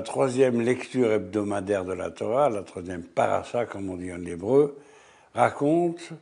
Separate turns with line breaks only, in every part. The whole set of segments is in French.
la troisième lecture hebdomadaire de la Torah, la troisième paracha, comme on dit en hébreu, raconte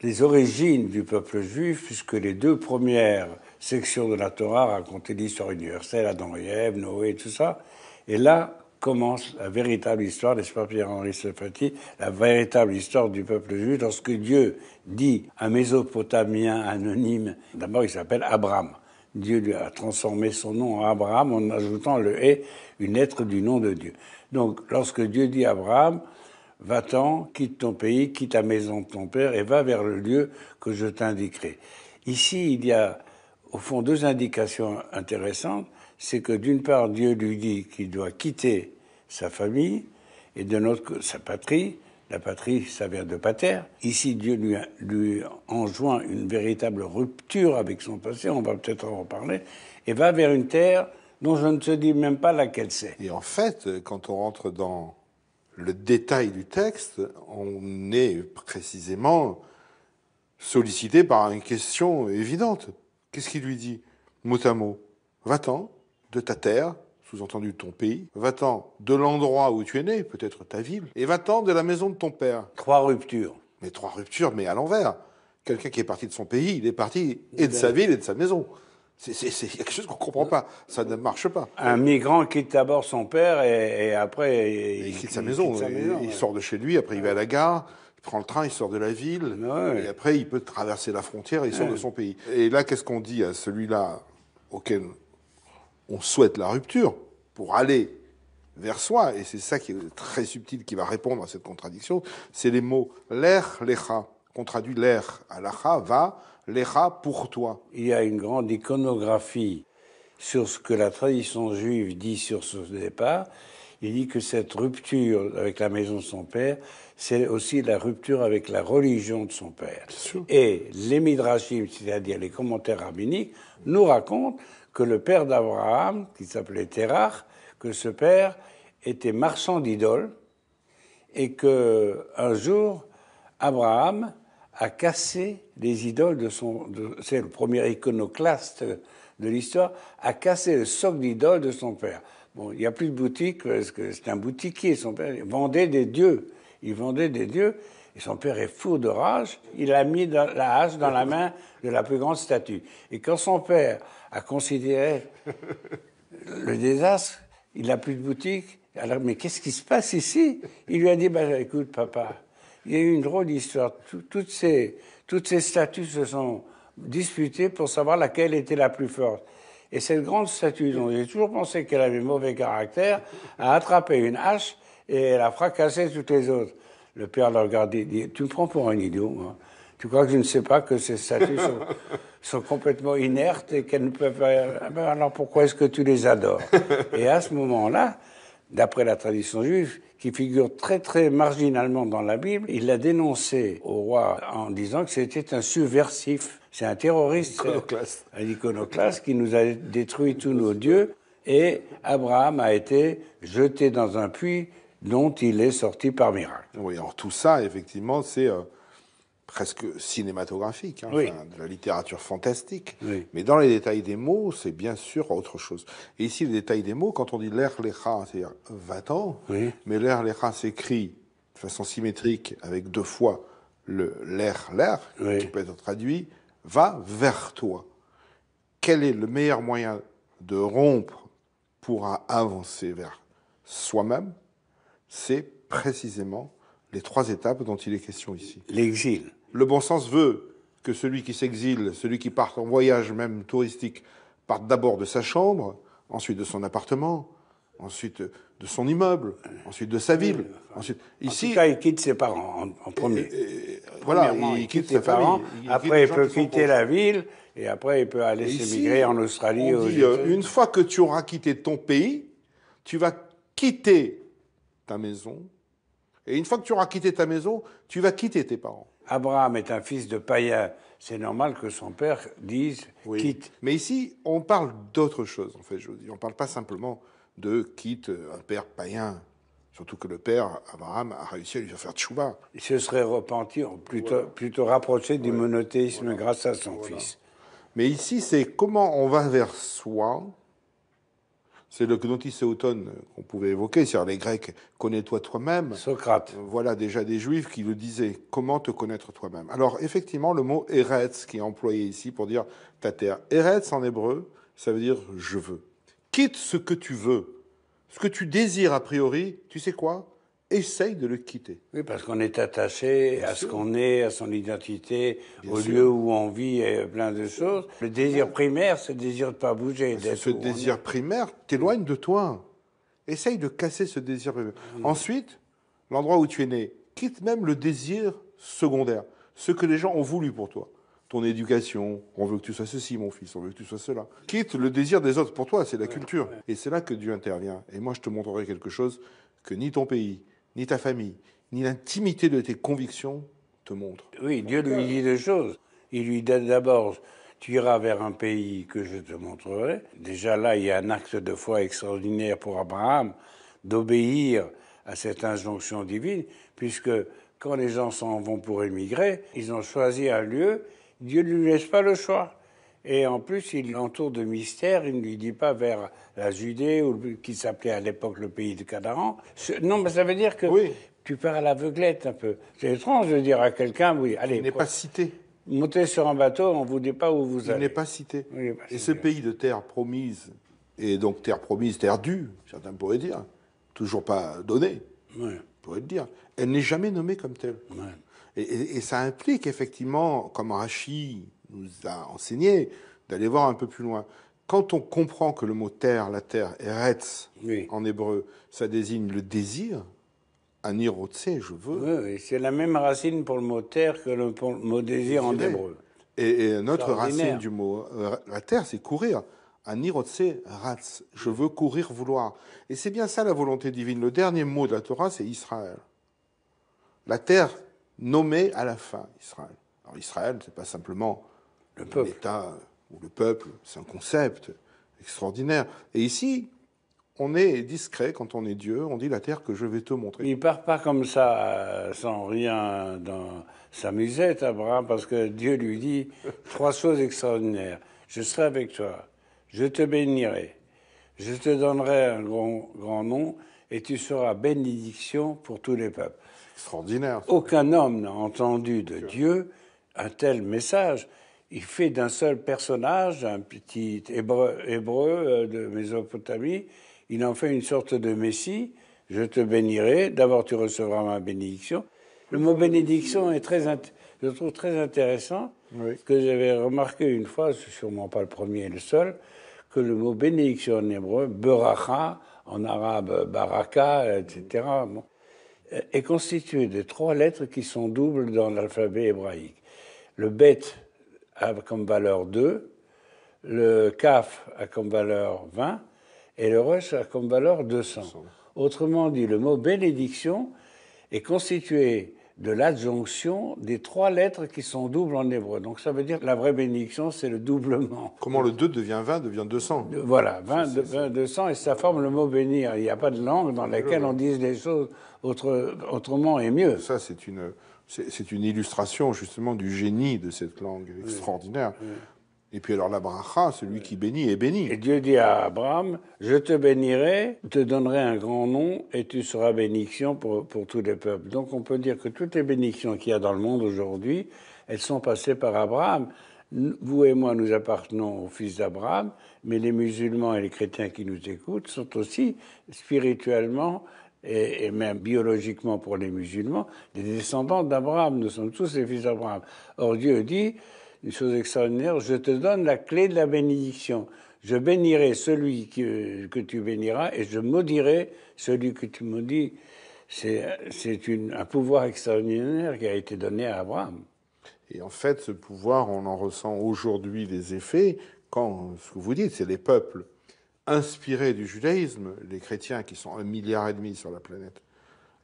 les origines du peuple juif, puisque les deux premières sections de la Torah racontaient l'histoire universelle, Adam et Ève, Noé et tout ça. Et là commence la véritable histoire, n'est-ce pas Pierre-Henri Sefati, la véritable histoire du peuple juif, lorsque Dieu dit à Mésopotamien anonyme, d'abord il s'appelle Abraham. Dieu lui a transformé son nom en Abraham en ajoutant le est une lettre du nom de Dieu. Donc, lorsque Dieu dit à Abraham, va-t'en, quitte ton pays, quitte ta maison de ton père et va vers le lieu que je t'indiquerai. Ici, il y a au fond deux indications intéressantes. C'est que d'une part, Dieu lui dit qu'il doit quitter sa famille et de notre, sa patrie la patrie s'avère de pater. Ici, Dieu lui, lui enjoint une véritable rupture avec son passé, on va peut-être en reparler, et va vers une terre dont je ne te dis même pas laquelle c'est. Et en fait, quand on rentre
dans le détail du texte, on est précisément sollicité par une question évidente. Qu'est-ce qu'il lui dit Mot à mot, va-t'en de ta terre, sous-entendu ton pays, va-t'en de l'endroit où tu es né, peut-être ta ville, et va-t'en de la maison de ton père. Trois ruptures. Mais trois ruptures, mais à l'envers. Quelqu'un qui est parti de son pays, il est parti et de ben. sa ville et de sa maison. C'est quelque chose qu'on ne comprend pas. Ça ne marche pas. Un migrant quitte d'abord son
père et, après.
Il, quitte sa maison. il, sort de chez lui, après il va à la gare, il prend le train, il sort de la ville. Et après, il peut traverser la frontière et il sort de son pays. Et là, qu'est-ce qu'on dit à celui-là auquel on souhaite la rupture pour aller vers soi, et c'est ça qui est très subtil, qui va répondre à cette contradiction, c'est les mots l'air, lecha, qu'on
traduit l'air à l'acha, va, lecha pour toi. Il y a une grande iconographie sur ce que la tradition juive dit sur ce départ. Il dit que cette rupture avec la maison de son père, c'est aussi la rupture avec la religion de son père. Et les midrashim, c'est-à-dire les commentaires rabbiniques, nous racontent que le père d'Abraham, qui s'appelait Terach, que ce père était marchand d'idoles et que un jour Abraham a cassé les idoles de son c'est le premier iconoclaste de l'histoire a cassé le socle d'idoles de son père. Bon, il n'y a plus de boutique parce que c'est un boutiquier son père vendait des dieux, il vendait des dieux et son père est fou de rage, il a mis la hache dans la main de la plus grande statue. Et quand son père a considéré le désastre. Il n'a plus de boutique. Alors, mais qu'est-ce qui se passe ici Il lui a dit, bah, écoute, papa, il y a eu une drôle d'histoire. Toutes ces, toutes ces statues se sont disputées pour savoir laquelle était la plus forte. Et cette grande statue, dont j'ai toujours pensé qu'elle avait mauvais caractère, a attrapé une hache et elle a fracassé toutes les autres. Le père l'a regardé dit Tu me prends pour un idiot, moi. Hein. Tu crois que je ne sais pas que ces statues sont, complètement inertes et qu'elles ne peuvent pas. Ah ben alors pourquoi est-ce que tu les adores Et à ce moment-là, d'après la tradition juive, qui figure très très marginalement dans la Bible, il l'a dénoncé au roi en disant que c'était un subversif, c'est un terroriste, un iconoclaste. un iconoclaste qui nous a détruit tous nos dieux. Et Abraham a été jeté dans un puits dont il est sorti par miracle. Oui, alors tout ça, effectivement, c'est euh, presque
cinématographique, hein, de la littérature fantastique. Mais dans les détails des mots, c'est bien sûr autre chose. Et ici, les détails des mots, quand on dit l'air lecha, c'est-à-dire va-t'en », mais l'air lecha s'écrit de façon symétrique avec deux fois le l'air l'air, qui peut être traduit va vers toi. Quel est le meilleur moyen de rompre pour avancer vers soi-même C'est précisément les trois étapes dont il est question ici. L'exil. Le bon sens veut que celui qui s'exile, celui qui part en voyage même touristique, parte d'abord de sa chambre, ensuite de son appartement, ensuite de son immeuble, ensuite
de sa ville. Ensuite, ici, en il quitte ses parents en, premier. voilà, il, quitte ses parents. après, il peut quitter la ville et après, il peut aller s'émigrer en Australie. On dit, euh,
une fois que tu auras quitté ton pays, tu vas quitter ta maison. Et une fois que tu auras quitté ta maison, tu vas quitter tes parents. Abraham est un fils de païen, c'est normal que son père dise quitte. Mais ici, on parle d'autre chose, en fait, je vous dis. On ne parle pas simplement de quitte un père païen. Surtout que le père, Abraham, a réussi à lui faire de tchouba. Il se serait repenti, plutôt, plutôt rapproché du monothéisme grâce à son fils. Mais ici, c'est comment on va vers soi c'est le automne qu'on pouvait évoquer, c'est-à-dire les Grecs, connais-toi toi-même. Socrate. Euh, voilà déjà des Juifs qui le disaient, comment te connaître toi-même Alors effectivement, le mot Eretz qui est employé ici pour dire ta terre. Eretz en hébreu, ça veut dire je veux. Quitte ce que tu veux, ce que tu désires a priori, tu sais quoi essaye de le quitter.
Oui, parce qu'on est attaché à ce qu'on est, à son identité, au lieu où on vit et plein de choses. Le désir primaire, c'est le désir de ne pas
bouger. Ce désir primaire t'éloigne de toi. Essaye de casser ce désir primaire. Mm. Ensuite, l'endroit où tu es né, quitte même le désir secondaire, ce que les gens ont voulu pour toi. Ton éducation, on veut que tu sois ceci, mon fils, on veut que tu sois cela. Quitte le désir des autres pour toi, c'est la culture. Et c'est là que Dieu intervient. Et moi, je te montrerai quelque chose que ni ton pays, ni ta famille, ni l'intimité de tes convictions te montrent.
Oui, Dieu lui dit des choses. Il lui dit d'abord, tu iras vers un pays que je te montrerai. Déjà là, il y a un acte de foi extraordinaire pour Abraham d'obéir à cette injonction divine, puisque quand les gens s'en vont pour émigrer, ils ont choisi un lieu, Dieu ne lui laisse pas le choix. Et en plus, il l'entoure de mystères. Il ne lui dit pas vers la Judée, ou qui s'appelait à l'époque le pays de Canaan. Non, mais ça veut dire que tu pars à l'aveuglette un peu. C'est étrange de dire à quelqu'un, oui, allez. Il n'est pas cité. Montez sur un bateau, on ne vous dit pas où vous allez. Il n'est pas cité. Bah, et ce pays de terre
promise, et donc terre promise, terre due, certains pourraient dire, toujours pas donnée, oui. pourrait le dire, elle n'est jamais nommée comme telle. Et, et, ça implique effectivement, comme Rachi nous a enseigné d'aller voir un peu plus loin. Quand on comprend que le mot terre, la terre, Eretz, en hébreu, ça désigne le désir,
un je veux. Oui, c'est la même racine pour le mot terre que le, mot désir en hébreu. Et, notre racine du mot euh, la terre, c'est courir. Un
rats ratz, je veux courir, vouloir. Et c'est bien ça la volonté divine. Le dernier mot de la Torah, c'est Israël. La terre nommée à la fin, Israël. Alors Israël, c'est pas simplement l'État ou le peuple, c'est un concept extraordinaire. Et ici, on est discret quand on est Dieu, on dit la terre que je vais
te montrer. Il part pas comme ça, euh, sans rien dans sa musette, hein, Abraham, parce que Dieu lui dit trois choses extraordinaires. Je serai avec toi, je te bénirai, je te donnerai un grand, grand nom, et tu seras bénédiction pour tous les peuples. Extraordinaire. Aucun homme n'a entendu de Dieu un tel message il fait d'un seul personnage, un petit hébreu, euh, de Mésopotamie, il en fait une sorte de Messie. Je te bénirai, d'abord tu recevras ma bénédiction. Le mot bénédiction est très, je trouve très intéressant, que j'avais remarqué une fois, sûrement pas le premier et le seul, que le mot bénédiction en hébreu, beracha, en arabe baraka, etc., est constitué de trois lettres qui sont doubles dans l'alphabet hébraïque. Le bet a comme valeur 2, le CAF a comme valeur 20 et le RUSH e a comme valeur 200. 200. Autrement dit, le mot bénédiction est constitué de l'adjonction des trois lettres qui sont doubles en hébreu. Donc ça veut dire que la vraie bénédiction, c'est le doublement. Comment le 2 devient 20, devient 200 Voilà, 20, 200, et ça forme le mot bénir. Il n'y a pas de langue dans laquelle on dise des choses autrement et mieux. Ça, c'est une, c'est une illustration justement du génie de cette langue extraordinaire. Et puis alors la celui qui bénit est béni. Et Dieu dit à Abraham, je te bénirai, te donnerai un grand nom et tu seras béniction pour, pour tous les peuples. Donc on peut dire que toutes les bénédictions qu'il y a dans le monde aujourd'hui, elles sont passées par Abraham. Vous et moi, nous appartenons au fils d'Abraham, mais les musulmans et les chrétiens qui nous écoutent sont aussi spirituellement et, même biologiquement pour les musulmans, des descendants d'Abraham. Nous sommes tous les fils d'Abraham. Or Dieu dit, une chose extraordinaire, je te donne la clé de la bénédiction. Je bénirai celui que, tu béniras et je maudirai celui que tu maudis. C'est un pouvoir extraordinaire qui a été donné à Abraham.
Et en fait, ce pouvoir, on en ressent aujourd'hui les effets quand, ce que vous dites, c'est les peuples inspirés du judaïsme, les chrétiens qui sont un milliard et demi sur la planète,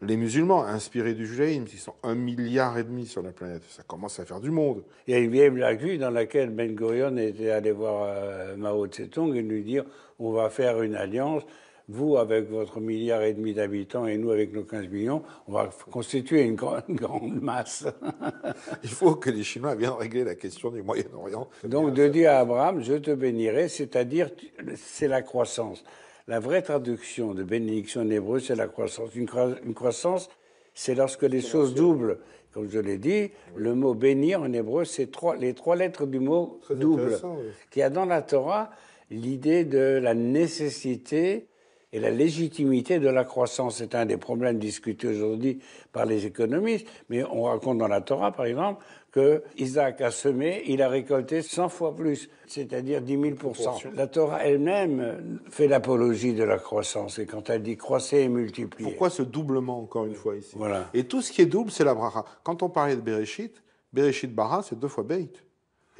les musulmans, inspirés du judaïsme, qui sont un milliard et demi sur la planète. Ça commence à faire du
monde. Il y a une vieille blague dans laquelle Ben Gurion était allé voir euh, Mao Tse-tung et lui dire on va faire une alliance, vous avec votre milliard et demi d'habitants et nous avec nos 15 millions, on va constituer une grande, grande masse. Il faut que les Chinois viennent régler la question du Moyen-Orient. Donc de dire à Abraham, je te bénirai, c'est-à-dire c'est la croissance. La vraie traduction de bénédiction en hébreu, c'est la croissance. Une, croissance, c'est lorsque les choses doublent. Comme je l'ai dit, le mot bénir en hébreu, c'est trois, les trois lettres du mot double, qui a dans la Torah l'idée de la nécessité et la légitimité de la croissance. C'est un des problèmes discutés aujourd'hui par les économistes, mais on raconte dans la Torah, par exemple, que Isaac a semé, il a récolté 100 fois plus, c'est-à-dire 10 000 La Torah elle-même fait l'apologie de la croissance, et quand elle dit croissez et multipliez. Pourquoi ce doublement, encore une fois, ici voilà. Et tout ce qui est double, c'est la bracha. Quand on parlait de Bereshit, Bereshit
bara, c'est deux fois Beit.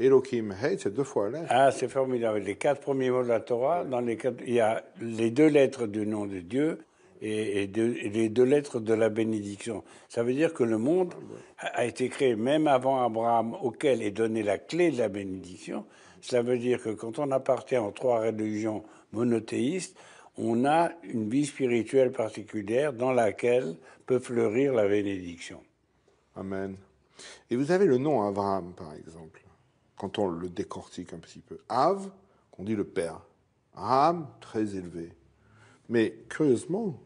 Elohim Hei, c'est deux fois là.
Ah, c'est formidable. Les quatre premiers mots de la Torah, dans les il y a les deux lettres du nom de Dieu, et, les deux lettres de la bénédiction. Ça veut dire que le monde a été créé même avant Abraham, auquel est donnée la clé de la bénédiction. Ça veut dire que quand on appartient aux trois religions monothéistes, on a une vie spirituelle particulière dans laquelle peut fleurir la bénédiction. Amen. Et vous avez le nom
Abraham, par exemple, quand on le décortique un petit peu. Av, qu'on dit le père. Abraham, très élevé. Mais curieusement,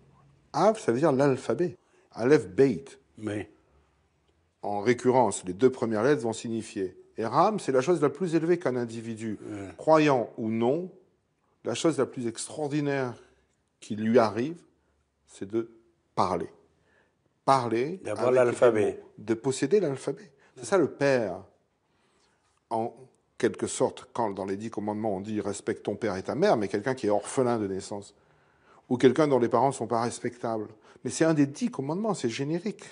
Av, ça veut dire l'alphabet. Aleph Beit. Mais. En récurrence, les deux premières lettres vont signifier. Et Ram, c'est la chose la plus élevée qu'un individu, croyant ou non, la chose la plus extraordinaire qui lui arrive, c'est de parler. Parler. D'avoir l'alphabet. De posséder l'alphabet. C'est ça le Père. En quelque sorte, quand dans les dix commandements on dit respecte ton père et ta mère, mais quelqu'un qui est orphelin de naissance, ou quelqu'un dont les parents ne sont pas respectables. Mais c'est un des dix commandements, c'est générique.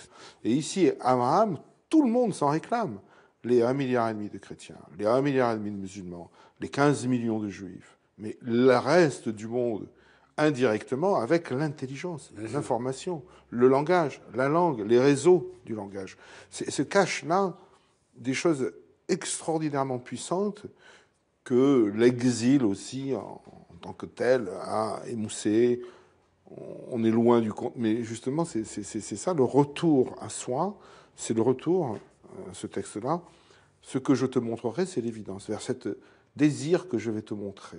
Et ici, Abraham, tout le monde s'en réclame. Les 1,5 milliard et demi de chrétiens, les 1,5 milliard et demi de musulmans, les 15 millions de juifs, mais le reste du monde, indirectement avec l'intelligence, l'information, le langage, la langue, les réseaux du langage. Se cache là des choses extraordinairement puissantes que l'exil aussi en, tant que tel à émousser. On est loin du compte. Mais justement, c'est ça, le retour à soi, c'est le retour, euh, ce texte-là. Ce que je te montrerai, c'est l'évidence, vers cette désir que je vais te montrer.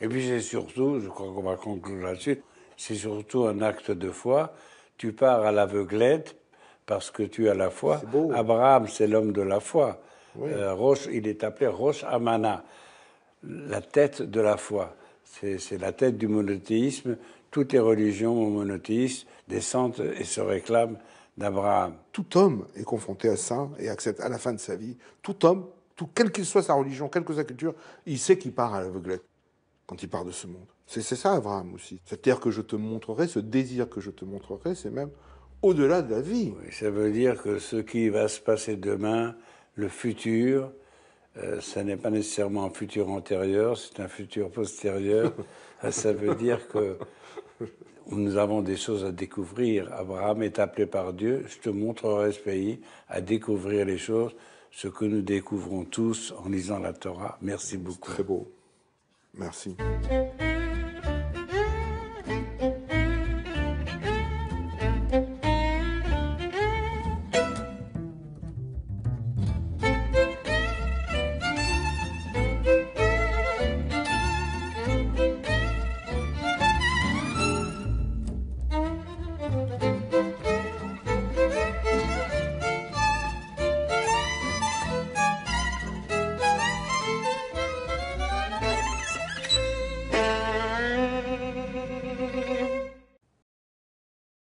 Et puis
c'est surtout, je crois qu'on va conclure là-dessus, c'est surtout un acte de foi. Tu pars à l'aveuglette parce que tu as la foi. Abraham, c'est l'homme de la foi. Euh, Roche, il est appelé Roche Amana, la tête de la foi. C'est la tête du monothéisme. Toutes les religions monothéistes descendent et se réclament d'Abraham. Tout homme est confronté à ça et accepte à la fin de sa vie.
Tout homme, tout, quelle qu'il soit sa religion, quelle que sa culture, il sait qu'il part à l'aveuglette quand il part de ce monde. C'est ça, Abraham aussi. Cette terre que je te montrerai, ce désir que je te montrerai, c'est même
au-delà de la vie. Oui, ça veut dire que ce qui va se passer demain, le futur, ce euh, n'est pas nécessairement un futur antérieur, c'est un futur postérieur. Euh, ça veut dire que nous avons des choses à découvrir. Abraham est appelé par Dieu, je te montrerai ce pays, à découvrir les choses, ce que nous découvrons tous en lisant la Torah. Merci beaucoup. Très beau. Merci.